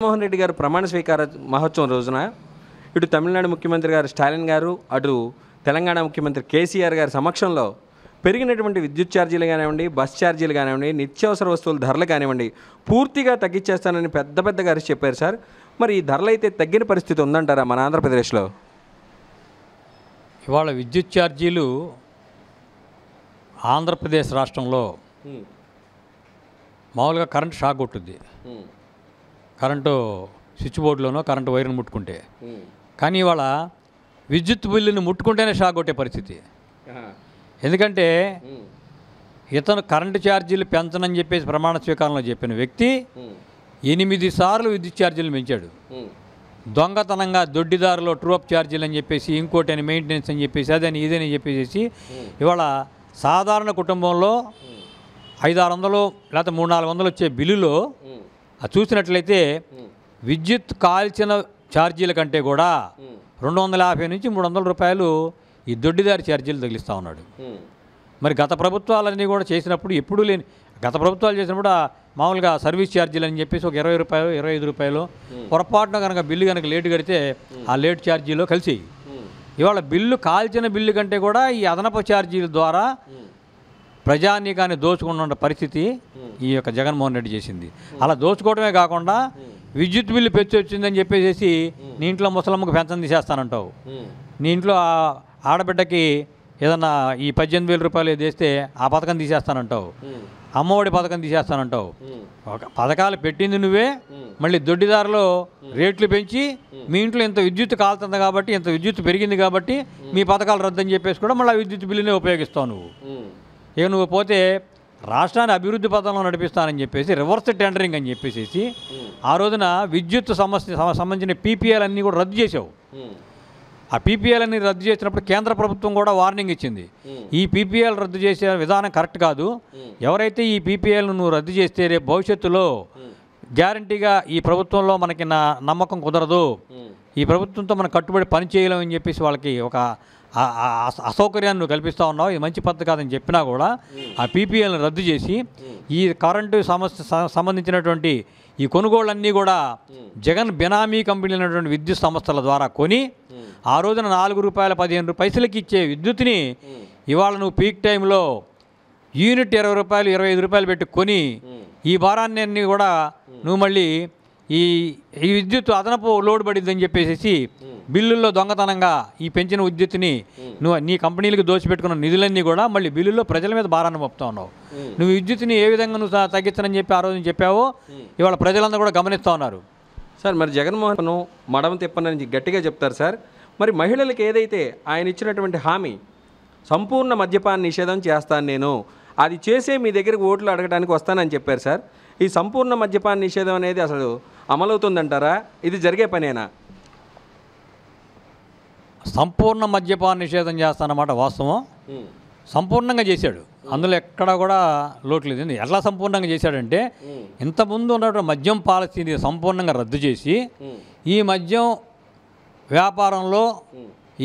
జగన్మోహన్ రెడ్డి గారు ప్రమాణ స్వీకార మహోత్సవం రోజున ఇటు తమిళనాడు ముఖ్యమంత్రి గారు స్టాలిన్ గారు అటు తెలంగాణ ముఖ్యమంత్రి కేసీఆర్ గారి సమక్షంలో పెరిగినటువంటి విద్యుత్ ఛార్జీలు కానివ్వండి బస్ ఛార్జీలు కానివ్వండి నిత్యావసర వస్తువుల ధరలు కానివ్వండి పూర్తిగా తగ్గించేస్తానని పెద్ద పెద్ద గారు చెప్పారు సార్ మరి ఈ ధరలు అయితే తగ్గిన పరిస్థితి ఉందంటారా మన ఆంధ్రప్రదేశ్లో ఇవాళ విద్యుత్ ఛార్జీలు ఆంధ్రప్రదేశ్ రాష్ట్రంలో మామూలుగా కరెంట్ షాక్ కొట్టుద్ది కరెంటు స్విచ్ బోర్డులోనో కరెంటు వైర్ను ముట్టుకుంటే కానీ ఇవాళ విద్యుత్ బిల్లుని ముట్టుకుంటేనే షాక్ కొట్టే పరిస్థితి ఎందుకంటే ఇతను కరెంటు ఛార్జీలు పెంచనని చెప్పేసి ప్రమాణ స్వీకారంలో చెప్పిన వ్యక్తి ఎనిమిది సార్లు విద్యుత్ ఛార్జీలు పెంచాడు దొంగతనంగా దొడ్డిదారులో ట్రూఅప్ ఛార్జీలు అని చెప్పేసి ఇంకోటి అని మెయింటెనెన్స్ అని చెప్పేసి అదని ఇదని చెప్పేసి ఇవాళ సాధారణ కుటుంబంలో ఐదారు వందలు లేకపోతే మూడు నాలుగు వందలు వచ్చే బిల్లులో చూసినట్లయితే విద్యుత్ కాల్చిన ఛార్జీల కంటే కూడా రెండు వందల యాభై నుంచి మూడు వందల రూపాయలు ఈ దొడ్డిదారి ఛార్జీలు తగిలిస్తూ ఉన్నాడు మరి గత ప్రభుత్వాలన్నీ కూడా చేసినప్పుడు ఎప్పుడూ లేని గత ప్రభుత్వాలు చేసినప్పుడు మామూలుగా సర్వీస్ ఛార్జీలు అని చెప్పేసి ఒక ఇరవై రూపాయలు ఇరవై ఐదు రూపాయలు పొరపాటున కనుక బిల్లు కనుక లేటు కడితే ఆ లేట్ ఛార్జీలో కలిసి ఇవాళ బిల్లు కాల్చిన బిల్లు కంటే కూడా ఈ అదనపు ఛార్జీల ద్వారా ప్రజానీకాన్ని దోచుకున్న పరిస్థితి ఈ యొక్క జగన్మోహన్ రెడ్డి చేసింది అలా దోచుకోవడమే కాకుండా విద్యుత్ బిల్లు పెంచి వచ్చిందని చెప్పేసి నీ ఇంట్లో ముసలమ్మకు పెన్షన్ తీసేస్తానంటావు నీ ఇంట్లో ఆడబిడ్డకి ఏదన్నా ఈ పద్దెనిమిది వేల రూపాయలు చేస్తే ఆ పథకం తీసేస్తానంటావు అమ్మఒడి పథకం తీసేస్తానంటావు ఒక పథకాలు పెట్టింది నువ్వే మళ్ళీ దొడ్డిదారులో రేట్లు పెంచి మీ ఇంట్లో ఇంత విద్యుత్ కాలుతుంది కాబట్టి ఇంత విద్యుత్ పెరిగింది కాబట్టి మీ పథకాలు రద్దని చెప్పేసి కూడా మళ్ళీ ఆ విద్యుత్ బిల్లునే ఉపయోగిస్తావు నువ్వు ఇక నువ్వు పోతే రాష్ట్రాన్ని అభివృద్ధి పథంలో నడిపిస్తానని చెప్పేసి రివర్స్ టెండరింగ్ అని చెప్పేసి ఆ రోజున విద్యుత్ సమస్య సంబంధించిన పీపీఎల్ అన్నీ కూడా రద్దు చేసావు ఆ పీపీఎల్ అన్ని రద్దు చేసినప్పుడు కేంద్ర ప్రభుత్వం కూడా వార్నింగ్ ఇచ్చింది ఈ పీపీఎల్ రద్దు చేసే విధానం కరెక్ట్ కాదు ఎవరైతే ఈ పీపీఎల్ను నువ్వు రద్దు చేస్తే రేపు భవిష్యత్తులో గ్యారంటీగా ఈ ప్రభుత్వంలో మనకి నా నమ్మకం కుదరదు ఈ ప్రభుత్వంతో మనం కట్టుబడి పని చేయలేమని చెప్పేసి వాళ్ళకి ఒక అసౌకర్యాన్ని నువ్వు కల్పిస్తూ ఉన్నావు ఇది మంచి పద్ధతి కాదని చెప్పినా కూడా ఆ పీపీఎల్ని రద్దు చేసి ఈ కరెంటు సమస్య సంబంధించినటువంటి ఈ కొనుగోళ్ళన్నీ కూడా జగన్ బెనామీ అనేటువంటి విద్యుత్ సంస్థల ద్వారా కొని ఆ రోజున నాలుగు రూపాయల పదిహేను పైసలకి ఇచ్చే విద్యుత్ని ఇవాళ నువ్వు పీక్ టైంలో యూనిట్ ఇరవై రూపాయలు ఇరవై ఐదు రూపాయలు పెట్టి కొని ఈ భారాన్ని కూడా నువ్వు మళ్ళీ ఈ ఈ విద్యుత్ అదనపు లోడ్ అని చెప్పేసి బిల్లుల్లో దొంగతనంగా ఈ పెంచిన విద్యుత్ని నువ్వు నీ కంపెనీలకు దోచిపెట్టుకున్న నిధులన్నీ కూడా మళ్ళీ బిల్లుల్లో ప్రజల మీద భారాన్ని పంపుతా ఉన్నావు నువ్వు విద్యుత్ని ఏ విధంగా నువ్వు తగ్గించనని చెప్పి ఆ రోజు చెప్పావో ఇవాళ ప్రజలందరూ కూడా గమనిస్తూ ఉన్నారు సార్ మరి జగన్మోహన్ మడమ తిప్పనని గట్టిగా చెప్తారు సార్ మరి మహిళలకు ఏదైతే ఆయన ఇచ్చినటువంటి హామీ సంపూర్ణ మద్యపాన నిషేధం చేస్తాను నేను అది చేసే మీ దగ్గరికి ఓట్లు అడగడానికి వస్తానని చెప్పారు సార్ ఈ సంపూర్ణ మద్యపాన నిషేధం అనేది అసలు అమలవుతుందంటారా ఇది జరిగే పనేనా సంపూర్ణ మద్యపాన నిషేధం చేస్తానన్నమాట వాస్తవం సంపూర్ణంగా చేశాడు అందులో ఎక్కడ కూడా లోటు లేదు ఎలా సంపూర్ణంగా చేశాడంటే ఇంతకుముందు ఉన్నటువంటి మద్యం పాలసీని సంపూర్ణంగా రద్దు చేసి ఈ మద్యం వ్యాపారంలో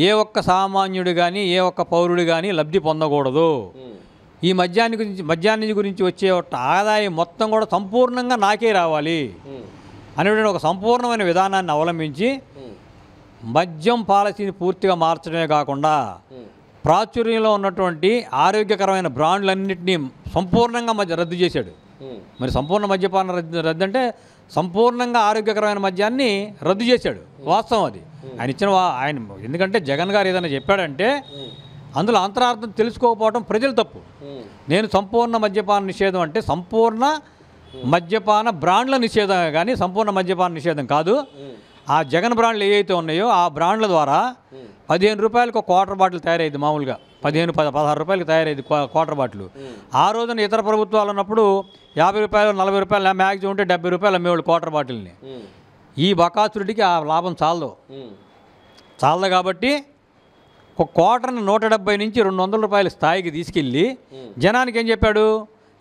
ఏ ఒక్క సామాన్యుడు కానీ ఏ ఒక్క పౌరుడు కానీ లబ్ధి పొందకూడదు ఈ మద్యాన్ని గురించి మద్యాన్ని గురించి వచ్చే ఆదాయం మొత్తం కూడా సంపూర్ణంగా నాకే రావాలి అనేటువంటి ఒక సంపూర్ణమైన విధానాన్ని అవలంబించి hmm. మద్యం పాలసీని పూర్తిగా మార్చడమే కాకుండా hmm. ప్రాచుర్యంలో ఉన్నటువంటి ఆరోగ్యకరమైన బ్రాండ్లన్నింటినీ సంపూర్ణంగా మధ్య రద్దు చేశాడు hmm. మరి సంపూర్ణ మద్యపాన రద్దు రద్దు అంటే సంపూర్ణంగా ఆరోగ్యకరమైన మద్యాన్ని రద్దు చేశాడు వాస్తవం అది ఆయన ఇచ్చిన ఆయన ఎందుకంటే జగన్ గారు ఏదైనా చెప్పాడంటే అందులో అంతరార్థం తెలుసుకోకపోవడం ప్రజలు తప్పు నేను సంపూర్ణ మద్యపాన నిషేధం అంటే సంపూర్ణ మద్యపాన బ్రాండ్ల నిషేధం కానీ సంపూర్ణ మద్యపాన నిషేధం కాదు ఆ జగన్ బ్రాండ్లు ఏవైతే ఉన్నాయో ఆ బ్రాండ్ల ద్వారా పదిహేను రూపాయలకు క్వార్టర్ బాటిల్ తయారైంది మామూలుగా పదిహేను పద పదహారు రూపాయలకు తయారైంది క్వార్టర్ బాటిల్ ఆ రోజున ఇతర ప్రభుత్వాలు ఉన్నప్పుడు యాభై రూపాయలు నలభై రూపాయలు మ్యాక్సిమం ఉంటే డెబ్బై రూపాయలు అమ్మేవాళ్ళు క్వార్టర్ బాటిల్ని ఈ బకాసురుడికి ఆ లాభం చాలదు చాలదు కాబట్టి ఒక క్వార్టర్ని నూట డెబ్బై నుంచి రెండు వందల రూపాయల స్థాయికి తీసుకెళ్ళి జనానికి ఏం చెప్పాడు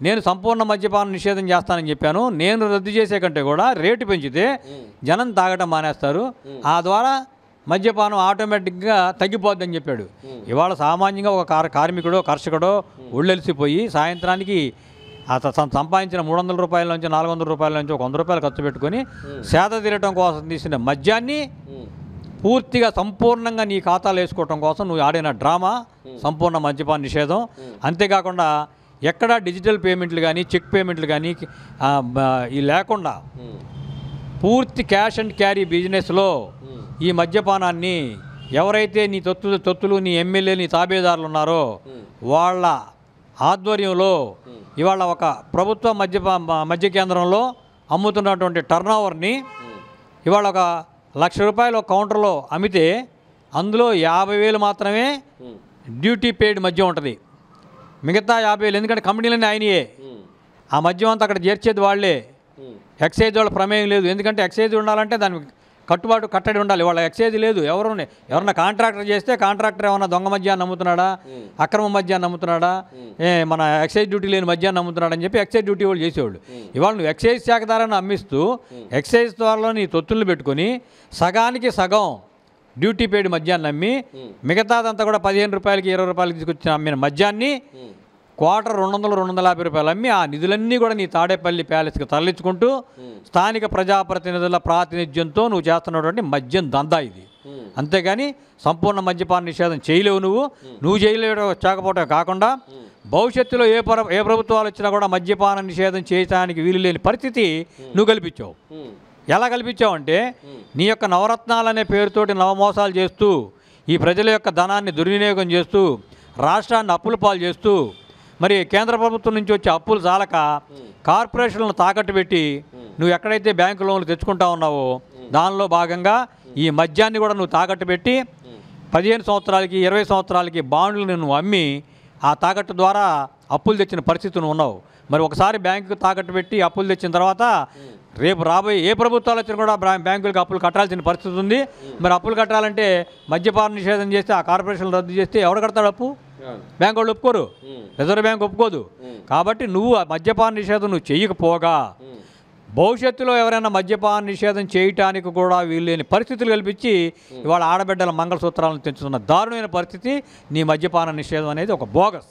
నేను సంపూర్ణ మద్యపానం నిషేధం చేస్తానని చెప్పాను నేను రద్దు చేసే కంటే కూడా రేటు పెంచితే జనం తాగటం మానేస్తారు ఆ ద్వారా మద్యపానం ఆటోమేటిక్గా తగ్గిపోద్ది అని చెప్పాడు ఇవాళ సామాన్యంగా ఒక కార్మికుడో కర్షకుడో ఒళ్ళెలిసిపోయి సాయంత్రానికి అతను సంపాదించిన మూడు వందల రూపాయల నుంచి నాలుగు వందల రూపాయల నుంచి ఒక వంద రూపాయలు ఖర్చు పెట్టుకొని సేద తీరటం కోసం తీసిన మద్యాన్ని పూర్తిగా సంపూర్ణంగా నీ ఖాతాలో వేసుకోవటం కోసం నువ్వు ఆడిన డ్రామా సంపూర్ణ మద్యపాన నిషేధం అంతేకాకుండా ఎక్కడా డిజిటల్ పేమెంట్లు కానీ చెక్ పేమెంట్లు కానీ ఈ లేకుండా పూర్తి క్యాష్ అండ్ క్యారీ బిజినెస్లో ఈ మద్యపానాన్ని ఎవరైతే నీ తొత్తు తొత్తులు నీ ఎమ్మెల్యే నీ తాబేదారులు ఉన్నారో వాళ్ళ ఆధ్వర్యంలో ఇవాళ ఒక ప్రభుత్వ మద్య మద్య కేంద్రంలో అమ్ముతున్నటువంటి టర్న్ ఓవర్ని ఇవాళ ఒక లక్ష రూపాయల కౌంటర్లో అమ్మితే అందులో యాభై వేలు మాత్రమే డ్యూటీ పెయిడ్ మద్యం ఉంటుంది మిగతా యాభై వేలు ఎందుకంటే కంపెనీలన్నీ ఆయనయే ఆ మద్యం అంతా అక్కడ చేర్చేది వాళ్ళే ఎక్సైజ్ వాళ్ళ ప్రమేయం లేదు ఎందుకంటే ఎక్సైజ్ ఉండాలంటే దానికి కట్టుబాటు కట్టడి ఉండాలి వాళ్ళ ఎక్సైజ్ లేదు ఎవరు ఎవరన్నా కాంట్రాక్టర్ చేస్తే కాంట్రాక్టర్ ఏమన్నా దొంగ మద్యాన్ని నమ్ముతున్నాడా అక్రమ మద్యాన్ని నమ్ముతున్నాడా మన ఎక్సైజ్ డ్యూటీ లేని మద్యాన్ని నమ్ముతున్నాడా అని చెప్పి ఎక్సైజ్ డ్యూటీ వాళ్ళు చేసేవాళ్ళు ఇవాళ నువ్వు ఎక్సైజ్ శాఖ ద్వారా అమ్మిస్తూ ఎక్సైజ్ ద్వారా నీ తొత్తులు పెట్టుకొని సగానికి సగం డ్యూటీ పేడ్ మద్యాన్ని అమ్మి మిగతాదంతా కూడా పదిహేను రూపాయలకి ఇరవై రూపాయలకి తీసుకొచ్చిన అమ్మిన మద్యాన్ని క్వార్టర్ రెండు వందలు రెండు వందల యాభై రూపాయలు అమ్మి ఆ నిధులన్నీ కూడా నీ తాడేపల్లి ప్యాలెస్కి తరలించుకుంటూ స్థానిక ప్రజాప్రతినిధుల ప్రాతినిధ్యంతో నువ్వు చేస్తున్నటువంటి మద్యం దందా ఇది అంతేగాని సంపూర్ణ మద్యపాన నిషేధం చేయలేవు నువ్వు నువ్వు చేయలేవు చేయకపోవటం కాకుండా భవిష్యత్తులో ఏ ఏ ప్రభుత్వాలు వచ్చినా కూడా మద్యపాన నిషేధం చేయటానికి వీలు లేని పరిస్థితి నువ్వు కల్పించావు ఎలా కల్పించావంటే నీ యొక్క నవరత్నాలనే పేరుతోటి నవమోసాలు చేస్తూ ఈ ప్రజల యొక్క ధనాన్ని దుర్వినియోగం చేస్తూ రాష్ట్రాన్ని అప్పుల పాలు చేస్తూ మరి కేంద్ర ప్రభుత్వం నుంచి వచ్చే అప్పులు చాలక కార్పొరేషన్లను తాకట్టు పెట్టి నువ్వు ఎక్కడైతే బ్యాంకు లోన్లు తెచ్చుకుంటా ఉన్నావో దానిలో భాగంగా ఈ మద్యాన్ని కూడా నువ్వు తాకట్టు పెట్టి పదిహేను సంవత్సరాలకి ఇరవై సంవత్సరాలకి బాండ్లు నువ్వు అమ్మి ఆ తాకట్టు ద్వారా అప్పులు తెచ్చిన పరిస్థితులు ఉన్నావు మరి ఒకసారి బ్యాంకు తాకట్టు పెట్టి అప్పులు తెచ్చిన తర్వాత రేపు రాబోయే ఏ ప్రభుత్వాలు వచ్చినా కూడా బ్యాంకులకు అప్పులు కట్టాల్సిన పరిస్థితి ఉంది మరి అప్పులు కట్టాలంటే మద్యపాన నిషేధం చేస్తే ఆ కార్పొరేషన్లు రద్దు చేస్తే ఎవరు కడతాడు అప్పు బ్యాంక్ వాళ్ళు ఒప్పుకోరు రిజర్వ్ బ్యాంక్ ఒప్పుకోదు కాబట్టి నువ్వు మద్యపాన నిషేధం నువ్వు చేయకపోగా భవిష్యత్తులో ఎవరైనా మద్యపాన నిషేధం చేయటానికి కూడా వీల్లేని పరిస్థితులు కల్పించి ఇవాళ ఆడబిడ్డల మంగళసూత్రాలను తెంచుతున్న దారుణమైన పరిస్థితి నీ మద్యపాన నిషేధం అనేది ఒక బోగస్